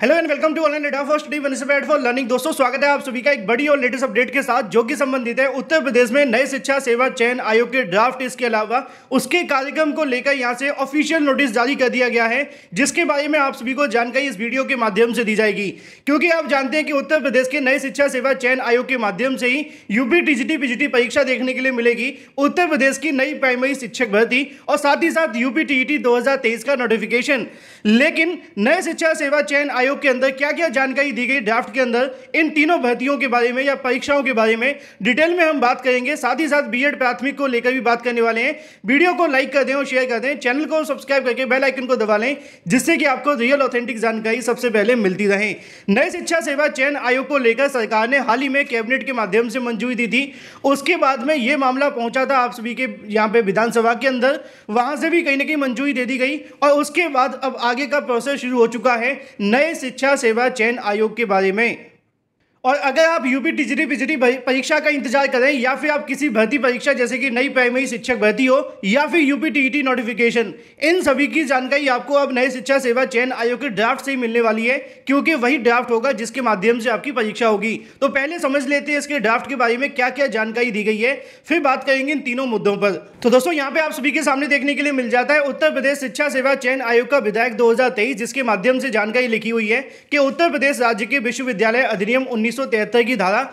hello and welcome to online data first the minister for learning दोस्तों स्वागत है आप सभी का एक बड़ी और लेटेस्ट अपडेट के साथ जो कि संबंधित है उत्तर प्रदेश में नए शिक्षा सेवा चयन आयोग के ड्राफ्ट इसके अलावा उसके कार्यक्रम को लेकर यहां से ऑफिशियल नोटिस जारी कर दिया गया है जिसके बारे में आप सभी को जानकारी इस वीडियो के माध्यम से दी जाएगी क्योंकि आप जानते हैं कि उत्तर प्रदेश के नए शिक्षा सेवा चयन आयोग के माध्यम से ही यूपी टीजीटी पीजीटी परीक्षा देखने के लिए मिलेगी उत्तर प्रदेश की नई प्राइमरी शिक्षक भर्ती और साथ ही साथ यूपी टीजीटी दो का नोटिफिकेशन लेकिन नए शिक्षा सेवा चयन आयोग आयोग के अंदर क्या क्या जानकारी दी गई ड्राफ्ट के अंदर इन तीनों भर्तियों के बारे में या परीक्षाओं के बारे में डिटेल में हम बात करेंगे साथ ही साथ बीएड प्राथमिक को लेकर भी बात करने वाले हैं वीडियो को लाइक कर दें और शेयर कर दें चैनल को सब्सक्राइब करके बेल आइकन को दबा लें जिससे कि आपको रियल ऑथेंटिक जानकारी सबसे पहले मिलती रहे नए शिक्षा सेवा चयन आयोग को लेकर सरकार ने हाल ही में कैबिनेट के माध्यम से मंजूरी दी थी उसके बाद में ये मामला पहुंचा था आप सभी के यहाँ पे विधानसभा के अंदर वहां से भी कहीं ना कहीं मंजूरी दे दी गई और उसके बाद अब आगे का प्रोसेस शुरू हो चुका है नए शिक्षा सेवा चयन आयोग के बारे में और अगर आप यूपी टीचरी पिचरी परीक्षा का इंतजार करें या फिर आप किसी भर्ती परीक्षा जैसे कि नई प्राइमरी शिक्षक भर्ती हो या फिर यूपी टीईटी नोटिफिकेशन इन सभी की जानकारी आपको अब नए शिक्षा सेवा चयन आयोग के ड्राफ्ट से ही मिलने वाली है क्योंकि वही ड्राफ्ट होगा जिसके माध्यम से आपकी परीक्षा होगी तो पहले समझ लेते हैं इसके ड्राफ्ट के बारे में क्या क्या जानकारी दी गई है फिर बात करेंगे इन तीनों मुद्दों पर तो दोस्तों यहाँ पे आप सभी के सामने देखने के लिए मिल जाता है उत्तर प्रदेश शिक्षा सेवा चयन आयोग का विधायक दो जिसके माध्यम से जानकारी लिखी हुई है कि उत्तर प्रदेश राज्य के विश्वविद्यालय अधिनियम उन्नीस एक की धारा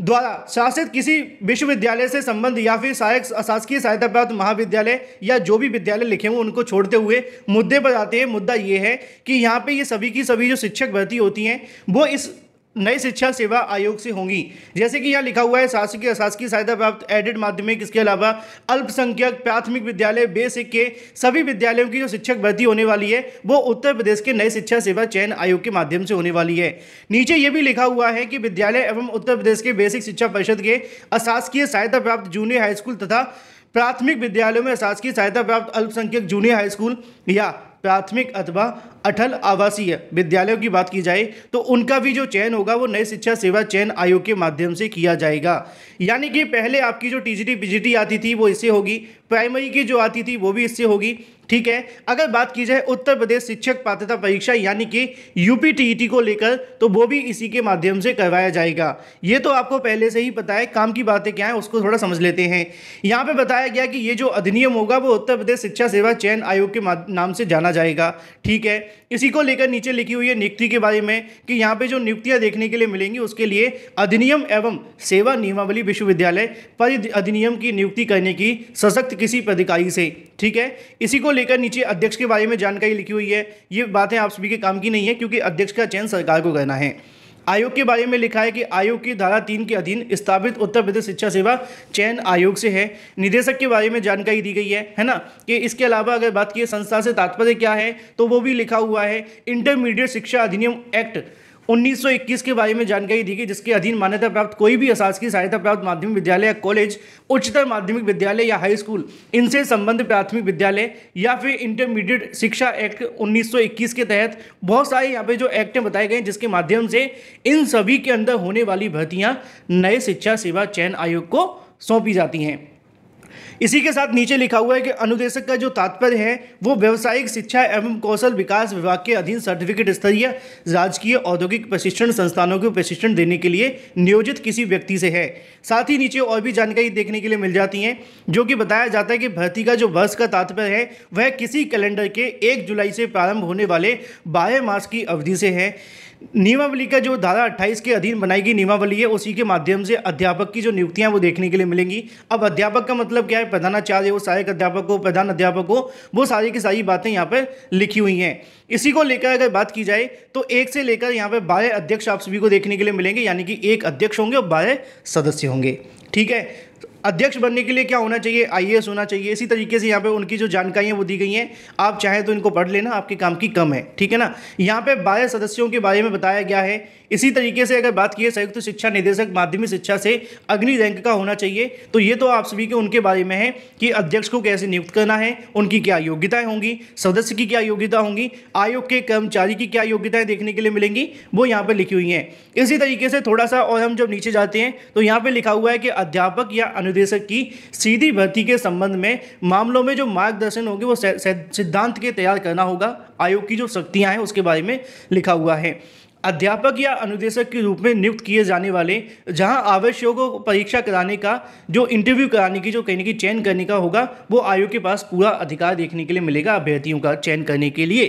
द्वारा शासित किसी विश्वविद्यालय से संबंध या फिर सहायक शासकीय सहायता प्राप्त महाविद्यालय या जो भी विद्यालय लिखे हुए उनको छोड़ते हुए मुद्दे पर आते हैं मुद्दा ये है कि यहाँ पे ये सभी की सभी जो शिक्षक भर्ती होती हैं वो इस नए शिक्षा सेवा आयोग से होंगी जैसे कि यहाँ लिखा हुआ है शासकीय अशासकीय सहायता प्राप्त एडेड माध्यमिक इसके अलावा अल्पसंख्यक प्राथमिक विद्यालय बेसिक के सभी विद्यालयों की जो शिक्षक भर्ती होने वाली है वो उत्तर प्रदेश के नए शिक्षा सेवा चयन आयोग के माध्यम से होने वाली है नीचे ये भी लिखा हुआ है कि विद्यालय एवं उत्तर प्रदेश के बेसिक शिक्षा परिषद के अशासकीय सहायता प्राप्त जूनियर हाई स्कूल तथा प्राथमिक विद्यालयों में शासकीय सहायता प्राप्त अल्पसंख्यक जूनियर हाई स्कूल या प्राथमिक अथवा अटल आवासीय विद्यालयों की बात की जाए तो उनका भी जो चयन होगा वो नए शिक्षा सेवा चयन आयोग के माध्यम से किया जाएगा यानी कि पहले आपकी जो टीजीटी पीजीटी आती थी वो इससे होगी प्राइमरी की जो आती थी वो भी इससे होगी ठीक है अगर बात की जाए उत्तर प्रदेश शिक्षक पात्रता परीक्षा यानी कि यूपी टीईटी को लेकर तो वो भी इसी के माध्यम से करवाया जाएगा ये तो आपको पहले से ही पता है काम की बातें क्या है उसको थोड़ा समझ लेते हैं यहाँ पे बताया गया कि ये जो अधिनियम होगा वो उत्तर प्रदेश शिक्षा सेवा चयन आयोग के नाम से जाना जाएगा ठीक है इसी को लेकर नीचे लिखी हुई है नियुक्ति के बारे में कि यहाँ पे जो नियुक्तियाँ देखने के लिए मिलेंगी उसके लिए अधिनियम एवं सेवा नियमावली विश्वविद्यालय पर अधिनियम की नियुक्ति करने की सशक्त किसी पदाधिकारी से ठीक है इसी को लेकर नीचे अध्यक्ष के बारे में जानकारी लिखी हुई है ये बातें आप सभी के काम की नहीं है क्योंकि अध्यक्ष का चयन सरकार को करना है आयोग के बारे में लिखा है कि आयोग की धारा तीन के अधीन स्थापित उत्तर प्रदेश शिक्षा सेवा चयन आयोग से है निदेशक के बारे में जानकारी दी गई है है ना कि इसके अलावा अगर बात की संस्था से तात्पर्य क्या है तो वो भी लिखा हुआ है इंटरमीडिएट शिक्षा अधिनियम एक्ट 1921 के बारे में जानकारी दी गई जिसके अधीन मान्यता प्राप्त कोई भी अशासकीय सहायता प्राप्त माध्यमिक विद्यालय या कॉलेज उच्चतर माध्यमिक विद्यालय या हाई स्कूल इनसे संबंध प्राथमिक विद्यालय या फिर इंटरमीडिएट शिक्षा एक्ट 1921 के तहत बहुत सारे यहाँ पे जो एक्ट बताए गए जिसके माध्यम से इन सभी के अंदर होने वाली भर्तियाँ नए शिक्षा सेवा चयन आयोग को सौंपी जाती हैं इसी के साथ नीचे लिखा हुआ है कि अनुदेशक का जो तात्पर्य है वो व्यावसायिक शिक्षा एवं कौशल विकास विभाग के अधीन सर्टिफिकेट स्तरीय राजकीय औद्योगिक प्रशिक्षण संस्थानों को प्रशिक्षण देने के लिए नियोजित किसी व्यक्ति से है साथ ही नीचे और भी जानकारी देखने के लिए मिल जाती है जो कि बताया जाता है कि भर्ती का जो वर्ष का तात्पर्य है वह किसी कैलेंडर के एक जुलाई से प्रारंभ होने वाले बारह मास की अवधि से है नियमावली का जो धारा 28 के अधीन बनाई गई नियमावली है उसी के माध्यम से अध्यापक की जो नियुक्तियां वो देखने के लिए मिलेंगी अब अध्यापक का मतलब क्या है प्रधानाचार्य हो सहायक अध्यापक हो प्रधान अध्यापक हो वो सारी की सारी बातें यहाँ पर लिखी हुई हैं इसी को लेकर अगर बात की जाए तो एक से लेकर यहाँ पर बारह अध्यक्ष आप सभी को देखने के लिए मिलेंगे यानी कि एक अध्यक्ष होंगे और बारह सदस्य होंगे ठीक है अध्यक्ष बनने के लिए क्या होना चाहिए आई होना चाहिए इसी तरीके से यहाँ पे उनकी जो जानकारियाँ वो दी गई हैं आप चाहें तो इनको पढ़ लेना आपके काम की कम है ठीक है ना यहाँ पे बारह सदस्यों के बारे में बताया गया है इसी तरीके से अगर बात की है संयुक्त शिक्षा निदेशक माध्यमिक शिक्षा से अग्नि रैंक का होना चाहिए तो ये तो आप सभी के उनके बारे में है कि अध्यक्ष को कैसे नियुक्त करना है उनकी क्या योग्यताएं होंगी सदस्य की क्या योग्यता होंगी आयोग के कर्मचारी की क्या योग्यताएँ देखने के लिए मिलेंगी वो यहाँ पर लिखी हुई हैं इसी तरीके से थोड़ा सा और हम जब नीचे जाते हैं तो यहाँ पर लिखा हुआ है कि अध्यापक या महानिदेशक की सीधी भर्ती के संबंध में मामलों में जो मार्गदर्शन होंगे वो सिद्धांत के तैयार करना होगा आयोग की जो शक्तियाँ हैं उसके बारे में लिखा हुआ है अध्यापक या अनुदेशक के रूप में नियुक्त किए जाने वाले जहां आवश्यक को परीक्षा कराने का जो इंटरव्यू कराने की जो कहने की चयन करने का होगा वो आयोग के पास पूरा अधिकार देखने के लिए मिलेगा अभ्यर्थियों का चयन करने के लिए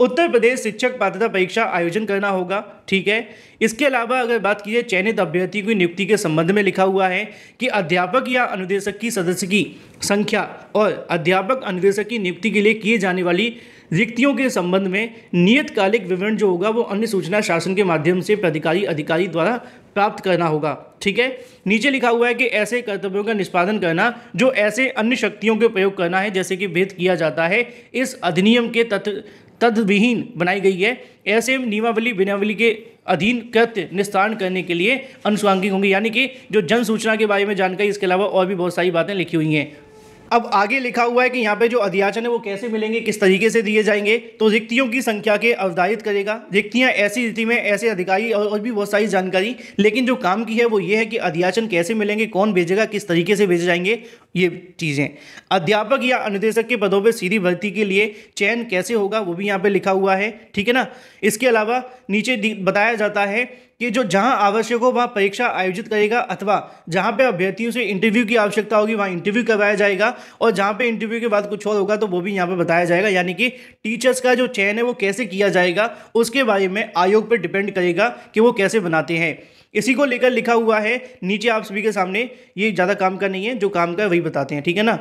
उत्तर प्रदेश शिक्षक पात्रता परीक्षा आयोजन करना होगा ठीक है इसके अलावा अगर बात की जाए चयनित अभ्यर्थी की नियुक्ति के संबंध में लिखा हुआ है कि अध्यापक या अनुदेशक की सदस्य की संख्या और अध्यापक अनुदेशक की नियुक्ति के लिए किए जाने वाली रिक्तियों के संबंध में नियतकालिक विवरण जो होगा वो अन्य सूचना शासन के माध्यम से प्राधिकारी अधिकारी द्वारा प्राप्त करना होगा ठीक है नीचे लिखा हुआ है कि ऐसे कर्तव्यों का निष्पादन करना जो ऐसे अन्य शक्तियों के प्रयोग करना है जैसे कि भेद किया जाता है इस अधिनियम के तत्व तदविहीन बनाई गई है ऐसे नियमावली विनावली के अधीन कृत्य निस्तारण करने के लिए अनुसांगिक होंगे यानी कि जो जन सूचना के बारे में जानकारी इसके अलावा और भी बहुत सारी बातें लिखी हुई हैं अब आगे लिखा हुआ है कि यहाँ पे जो अध्याचन है वो कैसे मिलेंगे किस तरीके से दिए जाएंगे तो रिक्तियों की संख्या के अवधारित करेगा रिक्तियाँ ऐसी स्थिति में ऐसे अधिकारी और, और भी बहुत सारी जानकारी लेकिन जो काम की है वो ये है कि अध्याचन कैसे मिलेंगे कौन भेजेगा किस तरीके से भेजे जाएंगे ये चीज़ें अध्यापक या अनुदेशक के पदों पर सीधी भर्ती के लिए चयन कैसे होगा वो भी यहाँ पे लिखा हुआ है ठीक है ना इसके अलावा नीचे बताया जाता है कि जो जहां आवश्यक हो वहां परीक्षा आयोजित करेगा अथवा जहां पे अभ्यर्थियों से इंटरव्यू की आवश्यकता होगी वहां इंटरव्यू करवाया जाएगा और जहां पे इंटरव्यू के बाद कुछ और होगा तो वो भी यहां पे बताया जाएगा यानी कि टीचर्स का जो चयन है वो कैसे किया जाएगा उसके बारे में आयोग पर डिपेंड करेगा कि वो कैसे बनाते हैं इसी को लेकर लिखा हुआ है नीचे आप सभी के सामने ये ज़्यादा काम का नहीं है जो काम का है वही बताते हैं ठीक है ना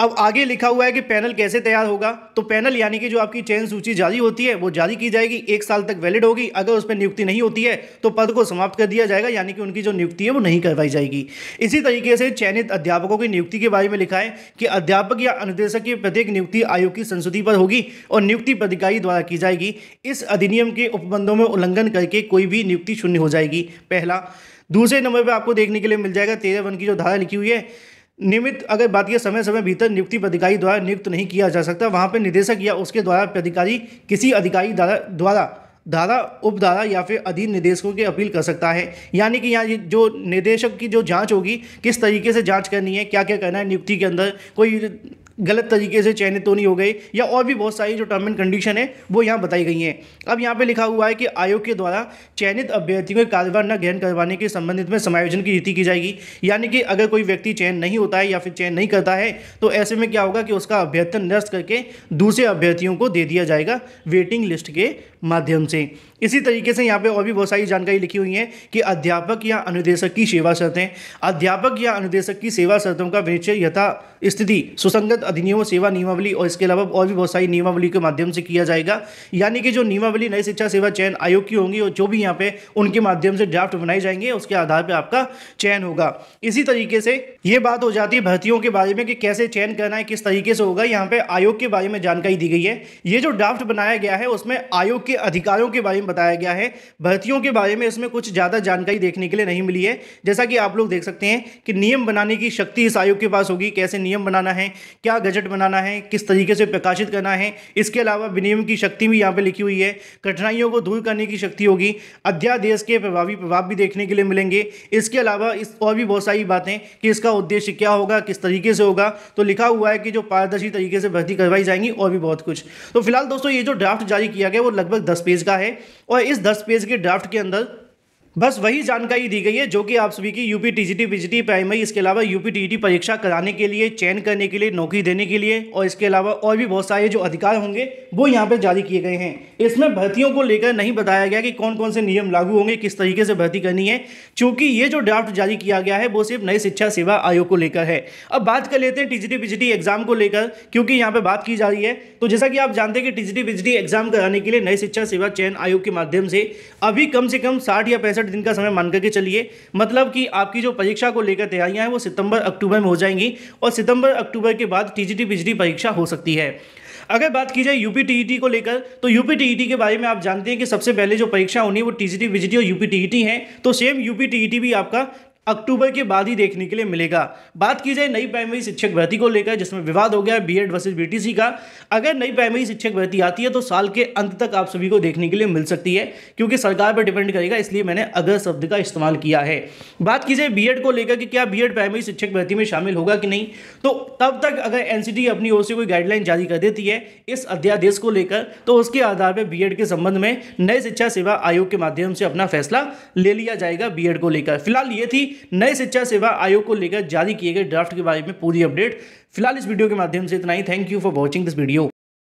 अब आगे लिखा हुआ है कि पैनल कैसे तैयार होगा तो पैनल यानी कि जो आपकी चयन सूची जारी होती है वो जारी की जाएगी एक साल तक वैलिड होगी अगर उस पर नियुक्ति नहीं होती है तो पद को समाप्त कर दिया जाएगा यानी कि उनकी जो नियुक्ति है वो नहीं करवाई जाएगी इसी तरीके से चयनित अध्यापकों की नियुक्ति के बारे में लिखा है कि अध्यापक या अनुदेशक की प्रत्येक नियुक्ति आयोग की संसुति पर होगी और नियुक्ति पदिकारी द्वारा की जाएगी इस अधिनियम के उपबंधों में उल्लंघन करके कोई भी नियुक्ति शून्य हो जाएगी पहला दूसरे नंबर पर आपको देखने के लिए मिल जाएगा तेरह वन की जो धारा लिखी हुई है नियमित अगर बात किया समय समय भीतर नियुक्ति पदाधिकारी द्वारा नियुक्त नहीं किया जा सकता वहाँ पर निदेशक या उसके द्वारा पदाधिकारी किसी अधिकारी द्वारा धारा उपधारा या फिर अधीन निदेशकों की अपील कर सकता है यानी कि यहाँ जो निदेशक की जो जांच होगी किस तरीके से जांच करनी है क्या क्या करना है नियुक्ति के अंदर कोई गलत तरीके से चयनित तो नहीं हो गए या और भी बहुत सारी जो टर्म एंड कंडीशन है वो यहाँ बताई गई हैं अब यहाँ पे लिखा हुआ है कि आयोग के द्वारा चयनित अभ्यर्थियों के कार्यभार न ग्रहण करवाने के संबंधित में समायोजन की नीति की जाएगी यानी कि अगर कोई व्यक्ति चयन नहीं होता है या फिर चयन नहीं करता है तो ऐसे में क्या होगा कि उसका अभ्यर्थन निरस्त करके दूसरे अभ्यर्थियों को दे दिया जाएगा वेटिंग लिस्ट के माध्यम से इसी तरीके से यहाँ पे और भी बहुत सारी जानकारी लिखी हुई है कि अध्यापक या अनुदेशक की सेवा शर्तें अध्यापक या अनुदेशक की सेवा शर्तों का विनिश्चय यथा स्थिति सुसंगत अधिनियम सेवा नियमावली और इसके अलावा और भी बहुत सारी नियमावली के माध्यम से किया जाएगा यानी कि जो नियमावली नई शिक्षा सेवा चयन आयोग की होंगी और जो भी यहाँ पे उनके माध्यम से ड्राफ्ट बनाए जाएंगे उसके आधार पर आपका चयन होगा इसी तरीके से ये बात हो जाती है भर्तियों के बारे में कि कैसे चयन करना है किस तरीके से होगा यहाँ पे आयोग के बारे में जानकारी दी गई है ये जो ड्राफ्ट बनाया गया है उसमें आयोग के अधिकारों के बारे में बताया गया है भर्तियों के बारे में इसमें कुछ ज़्यादा जानकारी देखने के लिए नहीं मिली है जैसा कि आप लोग देख सकते हैं कि नियम बनाने की शक्ति इस आयोग के पास होगी कैसे नियम नियम बनाना है क्या गजट बनाना है किस तरीके से प्रकाशित करना है इसके अलावा विनियम की शक्ति भी यहाँ पर लिखी हुई है कठिनाइयों को दूर करने की शक्ति होगी अध्यादेश के प्रभावी प्रभाव भी देखने के लिए मिलेंगे इसके अलावा इस और भी बहुत सारी बातें कि इसका उद्देश्य क्या होगा किस तरीके से होगा तो लिखा हुआ है कि जो पारदर्शी तरीके से भर्ती करवाई जाएंगी और भी बहुत कुछ तो फिलहाल दोस्तों ये जो ड्राफ्ट जारी किया गया वो लगभग दस पेज का है और इस दस पेज के ड्राफ्ट के अंदर बस वही जानकारी दी गई है जो कि आप सभी की यूपी टीजीटी पीजीटी प्राइमरी इसके अलावा यूपी टीजीटी परीक्षा कराने के लिए चयन करने के लिए नौकरी देने के लिए और इसके अलावा और भी बहुत सारे जो अधिकार होंगे वो यहाँ पर जारी किए गए हैं इसमें भर्तियों को लेकर नहीं बताया गया कि कौन कौन से नियम लागू होंगे किस तरीके से भर्ती करनी है चूंकि ये जो ड्राफ्ट जारी किया गया है वो सिर्फ नई शिक्षा सेवा आयोग को लेकर है अब बात कर लेते हैं जी पीजीटी एग्जाम को लेकर क्योंकि यहाँ पर बात की जा रही है तो जैसा कि आप जानते हैं कि टीजीटी जी एग्जाम कराने के लिए नई शिक्षा सेवा चयन आयोग के माध्यम से अभी कम से कम साठ या पैंसठ पैंसठ दिन का समय मान करके चलिए मतलब कि आपकी जो परीक्षा को लेकर तैयारियां हैं वो सितंबर अक्टूबर में हो जाएंगी और सितंबर अक्टूबर के बाद टीजीटी बिजली परीक्षा हो सकती है अगर बात की जाए यूपी टीईटी को लेकर तो यूपी टीईटी के बारे में आप जानते हैं कि सबसे पहले जो परीक्षा होनी है वो टीजीटी बिजली और यूपी टीईटी है तो सेम यूपी टीईटी भी आपका अक्टूबर के बाद ही देखने के लिए मिलेगा बात की जाए नई प्राइमरी शिक्षक भर्ती को लेकर जिसमें विवाद हो गया है बीएड वर्सेस बीटीसी का अगर नई प्राइमरी शिक्षक भर्ती आती है तो साल के अंत तक आप सभी को देखने के लिए मिल सकती है क्योंकि सरकार पर डिपेंड करेगा इसलिए मैंने अगर शब्द का इस्तेमाल किया है बात की जाए बी को लेकर कि क्या बी प्राइमरी शिक्षक भर्ती में शामिल होगा कि नहीं तो तब तक अगर एन अपनी ओर से कोई गाइडलाइन जारी कर देती है इस अध्यादेश को लेकर तो उसके आधार पर बी के संबंध में नए शिक्षा सेवा आयोग के माध्यम से अपना फैसला ले लिया जाएगा बी को लेकर फिलहाल ये थी नए शिक्षा सेवा आयोग को लेकर जारी किए गए ड्राफ्ट के बारे में पूरी अपडेट फिलहाल इस वीडियो के माध्यम से इतना ही thank you for watching this video